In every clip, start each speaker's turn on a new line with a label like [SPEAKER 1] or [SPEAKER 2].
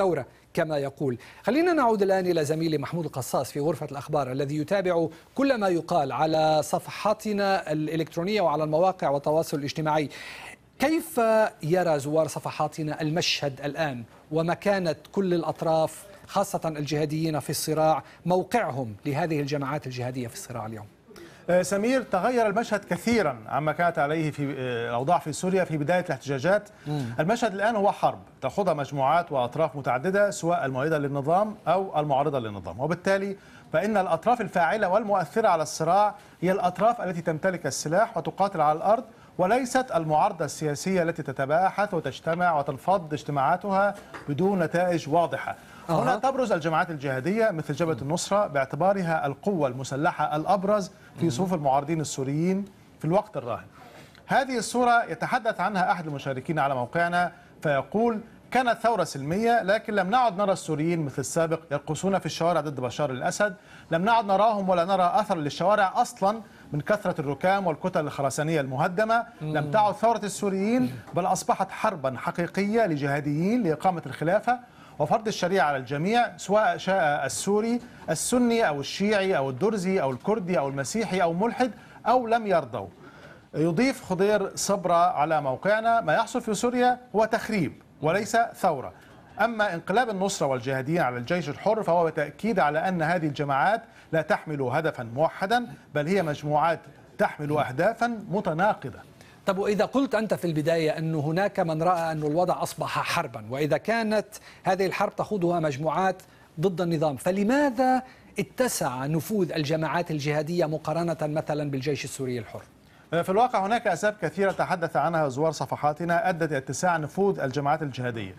[SPEAKER 1] الثورة كما يقول خلينا نعود الآن إلى زميلي محمود القصاص في غرفة الأخبار الذي يتابع كل ما يقال على صفحاتنا الإلكترونية وعلى المواقع والتواصل الاجتماعي كيف يرى زوار صفحاتنا المشهد الآن ومكانة كل الأطراف خاصة الجهاديين في الصراع موقعهم لهذه الجماعات الجهادية في الصراع اليوم
[SPEAKER 2] آه، سمير تغير المشهد كثيرا عما كانت عليه في آه، الاوضاع في سوريا في بدايه الاحتجاجات المشهد الان هو حرب تخوضها مجموعات واطراف متعدده سواء المؤيده للنظام او المعارضه للنظام وبالتالي فان الاطراف الفاعله والمؤثره على الصراع هي الاطراف التي تمتلك السلاح وتقاتل على الارض وليست المعارضة السياسية التي تتباحث وتجتمع وتنفض اجتماعاتها بدون نتائج واضحة آه. هنا تبرز الجماعات الجهادية مثل جبهة النصرة باعتبارها القوة المسلحة الأبرز في صفوف المعارضين السوريين في الوقت الراهن هذه الصورة يتحدث عنها أحد المشاركين على موقعنا فيقول كانت ثورة سلمية لكن لم نعد نرى السوريين مثل السابق يرقصون في الشوارع ضد بشار الأسد لم نعد نراهم ولا نرى أثر للشوارع أصلا من كثرة الركام والكتل الخرسانية المهدمة لم تعد ثورة السوريين بل أصبحت حربا حقيقية لجهاديين لإقامة الخلافة وفرض الشريعة على الجميع سواء شاء السوري السني أو الشيعي أو الدرزي أو الكردي أو المسيحي أو ملحد أو لم يرضوا يضيف خضير صبرة على موقعنا ما يحصل في سوريا هو تخريب وليس ثورة أما انقلاب النصرة والجهاديين على الجيش الحر فهو بتأكيد على أن هذه الجماعات لا تحمل هدفا
[SPEAKER 1] موحدا بل هي مجموعات تحمل أهدافا متناقضة طب وإذا قلت أنت في البداية أن هناك من رأى أن الوضع أصبح حربا وإذا كانت هذه الحرب تخوضها مجموعات ضد النظام فلماذا اتسع نفوذ الجماعات الجهادية مقارنة مثلا بالجيش السوري الحر؟ في الواقع هناك أسباب كثيرة تحدث
[SPEAKER 2] عنها زوار صفحاتنا أدت اتساع نفوذ الجماعات الجهادية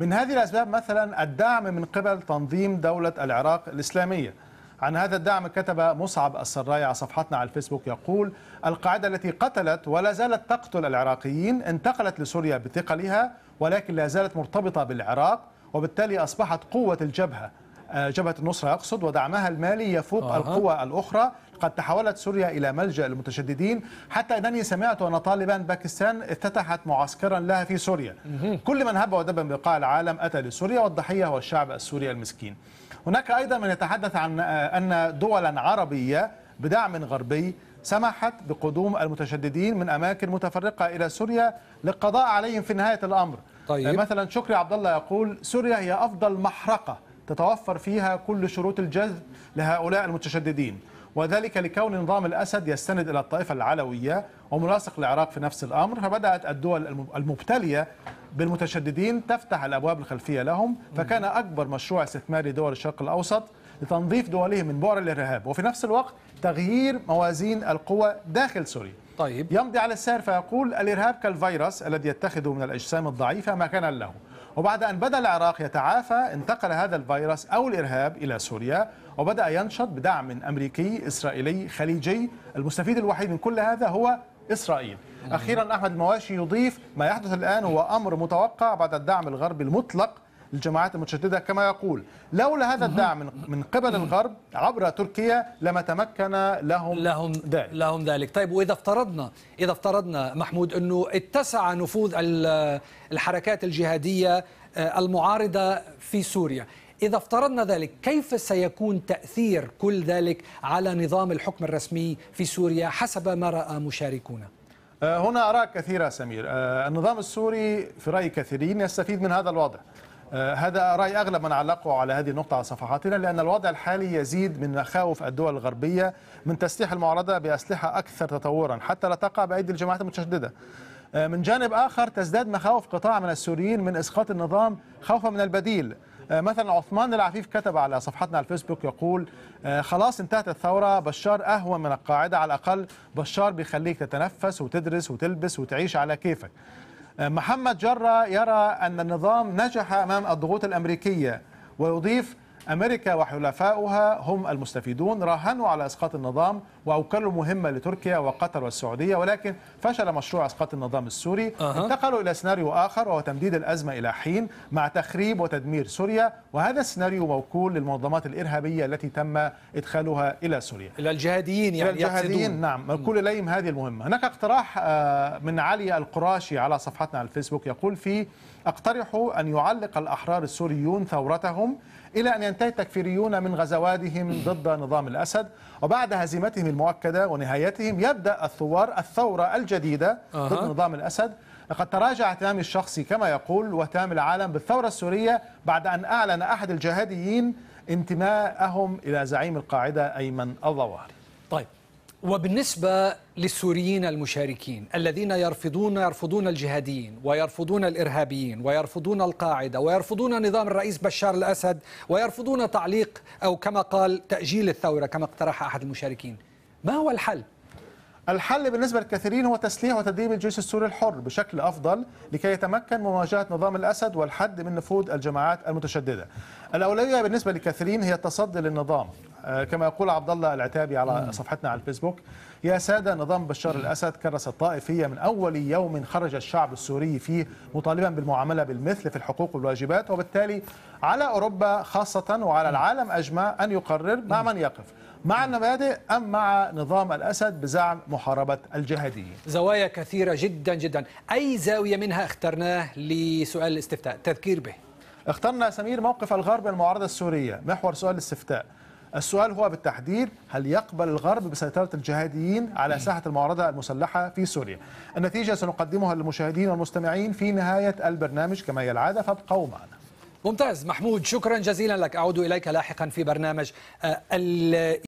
[SPEAKER 2] من هذه الأسباب مثلا الدعم من قبل تنظيم دولة العراق الإسلامية عن هذا الدعم كتب مصعب السراي على صفحتنا على الفيسبوك يقول القاعدة التي قتلت ولا زالت تقتل العراقيين انتقلت لسوريا بثقلها ولكن لا زالت مرتبطة بالعراق وبالتالي أصبحت قوة الجبهة آه، جبهة النصرة أقصد ودعمها المالي يفوق آه. القوى الأخرى قد تحولت سوريا إلى ملجأ للمتشددين حتى أنني سمعت أن طالبان باكستان افتتحت معسكرا لها في سوريا كل من هب ودب بقاع العالم أتى لسوريا والضحية هو الشعب السوري المسكين هناك أيضا من يتحدث عن آه، أن دولا عربية بدعم غربي سمحت بقدوم المتشددين من أماكن متفرقة إلى سوريا للقضاء عليهم في نهاية الأمر طيب. آه، مثلا شكري عبد الله يقول سوريا هي أفضل محرقة تتوفر فيها كل شروط الجذب لهؤلاء المتشددين وذلك لكون نظام الأسد يستند إلى الطائفة العلوية وملاصق العراق في نفس الأمر فبدأت الدول المبتلية بالمتشددين تفتح الأبواب الخلفية لهم فكان أكبر مشروع استثماري دول الشرق الأوسط لتنظيف دولهم من بؤر الإرهاب وفي نفس الوقت تغيير موازين القوى داخل سوريا طيب يمضي على السير فيقول الإرهاب كالفيروس الذي يتخذ من الأجسام الضعيفة مكانا له وبعد أن بدأ العراق يتعافى انتقل هذا الفيروس أو الإرهاب إلى سوريا وبدأ ينشط بدعم أمريكي إسرائيلي خليجي المستفيد الوحيد من كل هذا هو إسرائيل أخيرا أحمد مواشي يضيف ما يحدث الآن هو أمر متوقع بعد الدعم الغربي المطلق للجماعات المتشدده كما يقول لولا هذا الدعم من قبل الغرب عبر تركيا لما
[SPEAKER 1] تمكن لهم لهم ذلك لهم ذلك طيب واذا افترضنا اذا افترضنا محمود انه اتسع نفوذ الحركات الجهاديه آه، المعارضه في سوريا إذا افترضنا ذلك كيف سيكون تأثير كل ذلك على نظام الحكم الرسمي في سوريا حسب ما رأى مشاركونا آه، هنا أراء كثيرة
[SPEAKER 2] سمير آه، النظام السوري في رأي كثيرين يستفيد من هذا الوضع آه، هذا رأي أغلب من علقوا على هذه النقطة على صفحاتنا لأن الوضع الحالي يزيد من مخاوف الدول الغربية من تسليح المعارضة بأسلحة أكثر تطورا حتى لا تقع بأيدي الجماعات المتشددة آه، من جانب آخر تزداد مخاوف قطاع من السوريين من إسقاط النظام خوفا من البديل آه، مثلا عثمان العفيف كتب على صفحتنا على الفيسبوك يقول خلاص انتهت الثورة بشار أهون من القاعدة على الأقل بشار بيخليك تتنفس وتدرس وتلبس وتعيش على كيفك آه، محمد جرة يرى أن النظام نجح أمام الضغوط الأمريكية ويضيف أمريكا وحلفاؤها هم المستفيدون راهنوا على إسقاط النظام واوكلوا مهمه لتركيا وقطر والسعوديه ولكن فشل مشروع اسقاط النظام السوري أه. انتقلوا الى سيناريو اخر وهو تمديد الازمه الى حين مع تخريب وتدمير سوريا وهذا السيناريو موكول للمنظمات الارهابيه التي تم ادخالها الى سوريا
[SPEAKER 1] الى الجهاديين يعني إلى الجهاديين يقصدون. نعم موكول
[SPEAKER 2] اليهم هذه المهمه هناك اقتراح آه، من علي القراشي على صفحتنا على الفيسبوك يقول فيه اقترح ان يعلق الاحرار السوريون ثورتهم الى ان ينتهي التكفيريون من غزواتهم ضد نظام الاسد وبعد هزيمتهم المؤكدة ونهايتهم يبدأ الثوار الثورة الجديدة أه. ضد نظام الأسد لقد تراجع تامي الشخصي كما يقول وتام العالم بالثورة السورية بعد أن
[SPEAKER 1] أعلن أحد الجهاديين انتماءهم إلى زعيم القاعدة أيمن الظواهري طيب وبالنسبة للسوريين المشاركين الذين يرفضون يرفضون الجهاديين ويرفضون الإرهابيين ويرفضون القاعدة ويرفضون نظام الرئيس بشار الأسد ويرفضون تعليق أو كما قال تأجيل الثورة كما اقترح أحد المشاركين ما هو الحل؟ الحل بالنسبة للكثيرين هو تسليح وتدريب الجيش السوري الحر
[SPEAKER 2] بشكل أفضل لكي يتمكن من مواجهة نظام الأسد والحد من نفوذ الجماعات المتشددة الأولوية بالنسبة للكثيرين هي التصدي للنظام آه، كما يقول عبد الله العتابي على صفحتنا على الفيسبوك يا سادة نظام بشار الأسد كرس الطائفية من أول يوم خرج الشعب السوري فيه مطالبا بالمعاملة بالمثل في الحقوق والواجبات وبالتالي على أوروبا خاصة وعلى العالم أجمع أن يقرر مع من يقف مع المبادئ
[SPEAKER 1] أم مع نظام الأسد بزعم محاربة الجهاديين زوايا كثيرة جدا جدا أي زاوية منها اخترناه لسؤال الاستفتاء تذكير به اخترنا سمير
[SPEAKER 2] موقف الغرب المعارضة السورية محور سؤال الاستفتاء السؤال هو بالتحديد هل يقبل الغرب بسيطرة الجهاديين على ساحة المعارضة المسلحة في سوريا النتيجة سنقدمها للمشاهدين والمستمعين في نهاية البرنامج كما هي العادة فابقوا معنا
[SPEAKER 1] ممتاز محمود شكرا جزيلا لك أعود إليك لاحقا في برنامج آه،